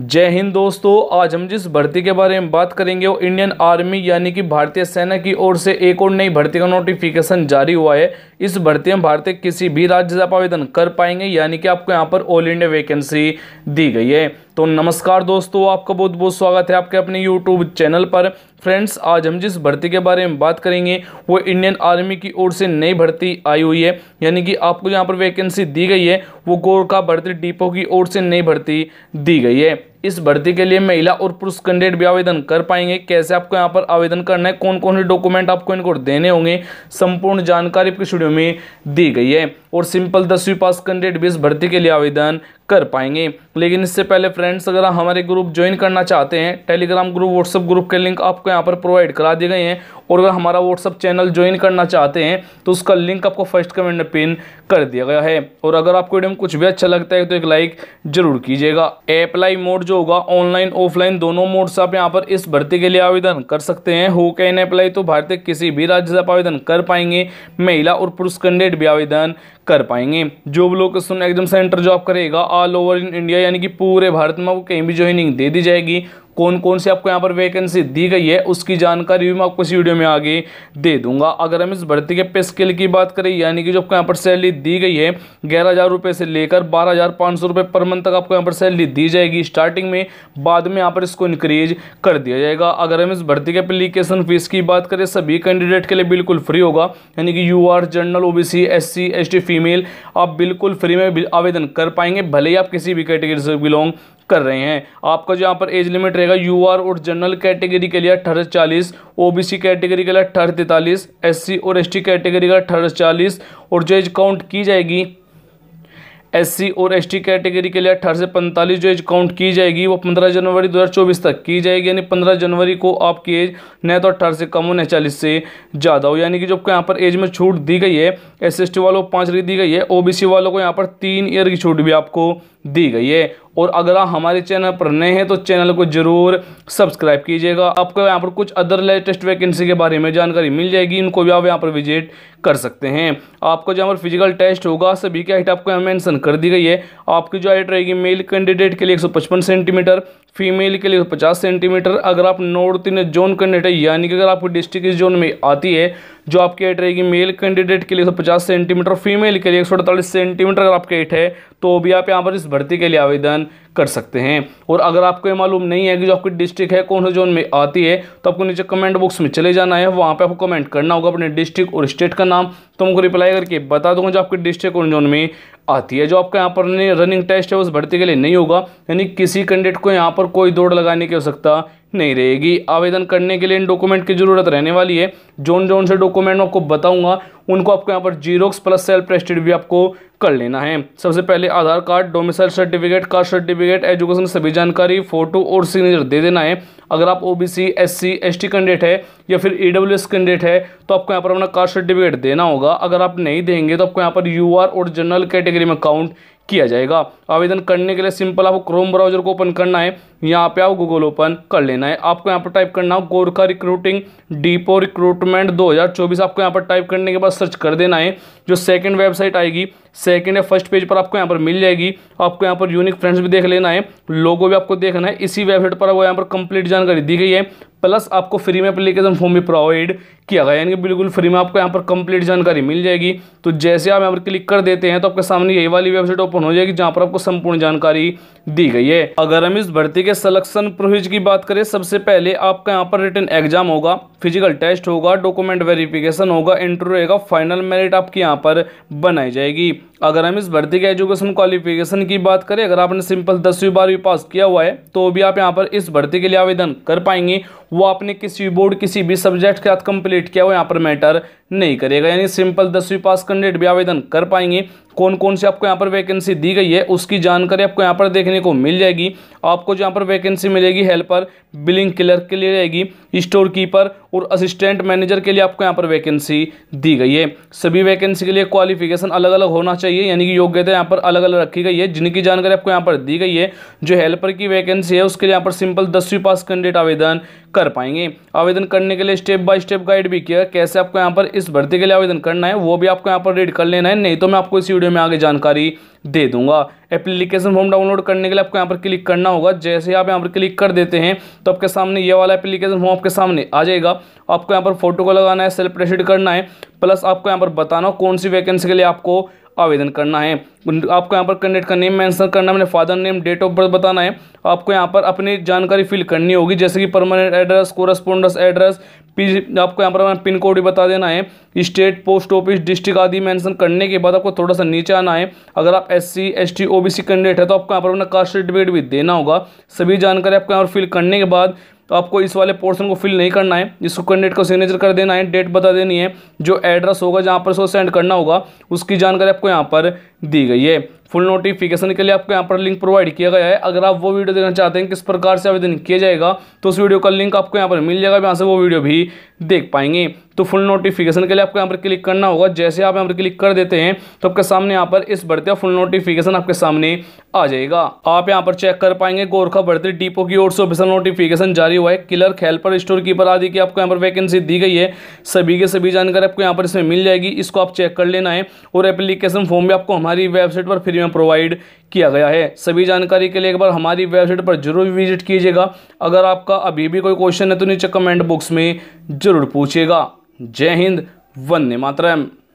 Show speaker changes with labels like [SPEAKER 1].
[SPEAKER 1] जय हिंद दोस्तों आज हम जिस भर्ती के बारे में बात करेंगे वो इंडियन आर्मी यानी कि भारतीय सेना की ओर से एक और नई भर्ती का नोटिफिकेशन जारी हुआ है इस भर्ती में भारतीय किसी भी राज्य से आप आवेदन कर पाएंगे यानी कि आपको यहाँ पर ऑल इंडिया वैकेंसी दी गई है तो नमस्कार दोस्तों आपका बहुत बहुत स्वागत है आपके अपने यूट्यूब चैनल पर फ्रेंड्स आज हम जिस भर्ती के बारे में बात करेंगे वो इंडियन आर्मी की ओर से नई भर्ती आई हुई है यानी कि आपको यहाँ पर वैकेंसी दी गई है वो गोरखा भर्ती डिपो की ओर से नई भर्ती दी गई है इस भर्ती के लिए महिला और पुरुष कैंडिडेट भी आवेदन कर पाएंगे कैसे आपको यहाँ पर आवेदन करना है कौन कौन से डॉक्यूमेंट आपको इनको देने होंगे संपूर्ण जानकारी आपकी स्टूडियो में दी गई है और सिंपल दसवीं पास कैंडिडेट भी इस भर्ती के लिए आवेदन कर पाएंगे लेकिन इससे पहले फ्रेंड्स अगर आप हमारे ग्रुप ज्वाइन करना चाहते हैं टेलीग्राम ग्रुप व्हाट्सअप ग्रुप के लिंक आपको यहाँ पर प्रोवाइड करा दिए गए हैं और अगर हमारा व्हाट्सअप चैनल ज्वाइन करना चाहते हैं तो उसका लिंक आपको फर्स्ट कमेंट में पिन कर दिया गया है और अगर आपको वीडियो में कुछ भी अच्छा लगता है तो एक लाइक जरूर कीजिएगा एप्लाई मोड जो होगा ऑनलाइन ऑफलाइन दोनों मोड से आप यहाँ पर इस भर्ती के लिए आवेदन कर सकते हैं हो कैन अप्लाई तो भारतीय किसी भी राज्य से आप आवेदन कर पाएंगे महिला और पुरुष कैंडिडेट भी आवेदन कर पाएंगे जो लोग सुन एग्जाम सेंटर जॉब करेगा ऑल ओवर इन इंडिया यानी कि पूरे भारत में वो कहीं भी ज्वाइनिंग दे दी जाएगी कौन कौन सी आपको यहाँ पर वैकेंसी दी गई है उसकी जानकारी भी मैं आपको इस वीडियो में आगे दे दूंगा अगर हम इस भर्ती के पे स्केल की बात करें यानी कि जो आपको यहाँ पर सैलरी दी गई है ग्यारह हज़ार रुपये से लेकर बारह हज़ार पाँच सौ रुपये पर मंथ तक आपको यहाँ पर सैलरी दी जाएगी स्टार्टिंग में बाद में यहाँ पर इसको इंक्रीज कर दिया जाएगा अगर हम इस भर्ती के अप्लीकेशन फीस की बात करें सभी कैंडिडेट के लिए बिल्कुल फ्री होगा यानी कि U R general O B C S C S T female आप बिल्कुल फ्री में आवेदन कर पाएंगे भले ही आप किसी भी कैटेगरी से बिलोंग कर रहे हैं आपका जो यहाँ पर एज लिमिट रहेगा यू आर और जनरल कैटेगरी के लिए अठारह चालीस ओ कैटेगरी के लिए अठारह तैंतालीस एस और एस कैटेगरी का अठारह चालीस और जो एज काउंट की जाएगी एससी और एसटी कैटेगरी के लिए अठारह से पैंतालीस जो एज काउंट की जाएगी वो पंद्रह जनवरी दो हजार चौबीस तक की जाएगी यानी पंद्रह जनवरी को आपकी एज न तो अट्ठारह से कम हो न चालीस से ज़्यादा हो यानी कि जो आपको यहाँ पर एज में छूट दी गई है एस एस वालों को पाँच की दी गई है ओबीसी वालों को यहाँ पर तीन ईयर की छूट भी आपको दी गई है और अगर आप हमारे चैनल पर नए हैं तो चैनल को ज़रूर सब्सक्राइब कीजिएगा आपको यहाँ पर कुछ अदर लेटेस्ट वैकेंसी के बारे में जानकारी मिल जाएगी इनको भी आप यहाँ पर विजिट कर सकते हैं आपको जहाँ पर फिजिकल टेस्ट होगा सभी की हाइट आपको यहाँ मैंसन कर दी गई है आपकी जो हाइट रहेगी मेल कैंडिडेट के लिए एक सेंटीमीटर फीमेल के लिए 50 सेंटीमीटर अगर आप नॉर्थ इन जोन कैंडिडेट यानी कि अगर आपकी डिस्ट्रिक्ट इस जोन में आती है जो आपकी हाइट रहेगी मेल कैंडिडेट के लिए एक तो सौ सेंटीमीटर फीमेल के लिए एक सेंटीमीटर अगर आपकी हाइट है तो भी आप यहाँ पर इस भर्ती के लिए आवेदन कर सकते हैं और अगर आपको ये मालूम नहीं है कि जो आपकी डिस्ट्रिक्ट है कौन से जोन में आती है तो आपको नीचे कमेंट बॉक्स में चले जाना है वहाँ पे आपको कमेंट करना होगा अपने डिस्ट्रिक्ट और स्टेट का नाम तो हमको रिप्लाई करके बता दूंगा जो आपकी डिस्ट्रिक्ट कौन जोन में आती है जो आपका यहाँ पर रनिंग टेस्ट है उस भर्ती के लिए नहीं होगा यानी किसी कैंडिडेट को यहाँ पर कोई दौड़ लगाने की आवश्यकता नहीं रहेगी आवेदन करने के लिए इन डॉक्यूमेंट की ज़रूरत रहने वाली है जोन जोन से डॉक्यूमेंट आपको बताऊंगा उनको आपको यहाँ पर जीरोक्स प्लस सेल्फ टेस्टेड भी आपको कर लेना है सबसे पहले Aadhaar card domicile certificate caste certificate education सभी जानकारी फोटो और सिग्नेचर दे देना है अगर आप O B C S C S T candidate है या फिर ई डब्ल्यू एस कैंडिडेट है तो आपको यहाँ पर अपना कास्ट सर्टिफिकेट देना होगा अगर आप नहीं देंगे तो आपको यहाँ पर यू आर और जनरल कैटेगरी में काउंट किया जाएगा आवेदन करने के लिए सिंपल आपको क्रोम ब्राउजर को ओपन करना है यहाँ पे आप गूगल ओपन कर लेना है आपको यहाँ पर टाइप करना हो गोरखा रिक्रूटिंग डीपो रिक्रूटमेंट 2024 आपको यहाँ पर टाइप करने के बाद सर्च कर देना है जो सेकंड वेबसाइट आएगी सेकंड या फर्स्ट पेज पर आपको यहाँ पर मिल जाएगी आपको यहाँ पर यूनिक फ्रेंड्स भी देख लेना है लोगो भी आपको देखना है इसी वेबसाइट पर वो यहाँ पर कंप्लीट जानकारी दी गई है प्लस आपको फ्री में अप्लीकेशन फॉर्म भी प्रोवाइड किया गया यानी कि बिल्कुल फ्री में आपको यहाँ पर कंप्लीट जानकारी मिल जाएगी तो जैसे आप यहाँ पर क्लिक कर देते हैं तो आपके सामने यही वाली वेबसाइट ओपन हो जाएगी जहाँ पर आपको संपूर्ण जानकारी दी गई है अगर हम इस भर्ती के सलेक्शन प्रोसेस की बात करें सबसे पहले आपका यहाँ पर रिटर्न एग्जाम होगा फिजिकल टेस्ट होगा डॉक्यूमेंट वेरिफिकेशन होगा इंटरव्यू रहेगा फाइनल मेरिट आपकी यहाँ पर बनाई जाएगी अगर हम इस भर्ती के एजुकेशन क्वालिफिकेशन की बात करें अगर आपने सिंपल दसवीं बारहवीं पास किया हुआ है तो भी आप यहाँ पर इस भर्ती के लिए आवेदन कर पाएंगे वो आपने किसी बोर्ड किसी भी सब्जेक्ट के साथ कंप्लीट कैंडिडेट क्या हो यहाँ पर मैटर नहीं करेगा यानी सिंपल दसवीं पास कैंडिडेट भी आवेदन कर पाएंगे कौन कौन से आपको यहाँ पर वैकेंसी दी गई है उसकी जानकारी आपको यहाँ पर देखने को मिल जाएगी आपको जहाँ पर वैकेंसी मिलेगी हेल्पर बिलिंग क्लर्क के लिए रहेगी स्टोर कीपर और असिस्टेंट मैनेजर के लिए आपको यहाँ पर वैकेंसी दी गई है सभी वैकेंसी के लिए क्वालिफिकेशन अलग अलग होना चाहिए यानी कि योग्यता यहाँ पर अलग अलग रखी गई है जिनकी जानकारी आपको यहाँ पर दी गई है जो हेल्पर की वैकेंसी है उसके लिए यहाँ पर सिंपल दसवीं पास कैंडिडेट आवेदन कर पाएंगे आवेदन करने के लिए स्टेप बाय स्टेप गाइड भी किया कैसे आपको यहाँ पर इस भर्ती के लिए आवेदन करना है वो भी आपको यहाँ पर रीड कर लेना है नहीं तो मैं आपको इस वीडियो में आगे जानकारी दे दूंगा एप्लीकेशन फॉर्म डाउनलोड करने के लिए आपको यहाँ पर क्लिक करना होगा जैसे आप यहाँ पर क्लिक कर देते हैं तो आपके सामने ये वाला एप्लीकेशन फॉर्म आपके सामने आ जाएगा आपको यहाँ पर फोटो को लगाना है सेल्फ प्रेसिड करना है प्लस आपको यहाँ पर बताना कौन सी वैकेंसी के लिए आपको आवेदन करना है आपको यहाँ पर कैंडिडेट का नेम मेंशन करना है अपने father name date of birth बताना है आपको यहाँ पर अपनी जानकारी फिल करनी होगी जैसे कि परमानेंट एड्रेस कोरस्पोंडेंस एड्रेस पी आपको यहाँ पर अपना पिन कोड भी बता देना है स्टेट पोस्ट ऑफिस डिस्ट्रिक्ट आदि मेंशन करने के बाद आपको थोड़ा सा नीचे आना है अगर आप S C S T O B C candidate है तो आपको यहाँ पर अपना कास्ट सर्टिफिकेट भी देना होगा सभी जानकारी आपको यहाँ पर फिल करने के बाद तो आपको इस वाले पोर्सन को फिल नहीं करना है जिसको कैंडिडेट को सिग्नेचर कर देना है डेट बता देनी है जो एड्रेस होगा जहाँ पर उसको सेंड करना होगा उसकी जानकारी आपको यहाँ पर दी गई है फुल नोटिफिकेशन के लिए आपको यहाँ पर लिंक प्रोवाइड किया गया है अगर आप वो वीडियो देखना चाहते हैं किस प्रकार से आवेदन किया जाएगा तो उस वीडियो का लिंक आपको यहाँ पर मिल जाएगा यहाँ से वो वीडियो भी देख पाएंगे तो फुल नोटिफिकेशन के लिए आपको यहाँ पर क्लिक करना होगा जैसे आप यहाँ पर क्लिक कर देते हैं तो आपके सामने यहाँ पर इस बढ़ते फुल नोटिफिकेशन आपके सामने आ जाएगा आप यहाँ पर चेक कर पाएंगे गोरखा बढ़ते डिपो की ओर से ऑफिसल नोटिफिकेशन जारी हुआ है क्लर्क हेल्पर स्टोर कीपर आदि की आपको यहाँ पर वैकेंसी दी गई है सभी के सभी जानकारी आपको यहाँ पर इसमें मिल जाएगी इसको आप चेक कर लेना है और एप्लीकेशन फॉर्म भी आपको हमारी वेबसाइट पर फ्री जानकारी में प्रोवाइड किया गया है सभी जानकारी के लिए एक बार हमारी वेबसाइट पर जरूर विजिट कीजिएगा अगर आपका अभी भी कोई क्वेश्चन है तो नीचे कमेंट बॉक्स में जरूर पूछिएगा जय हिंद वंदे मातरम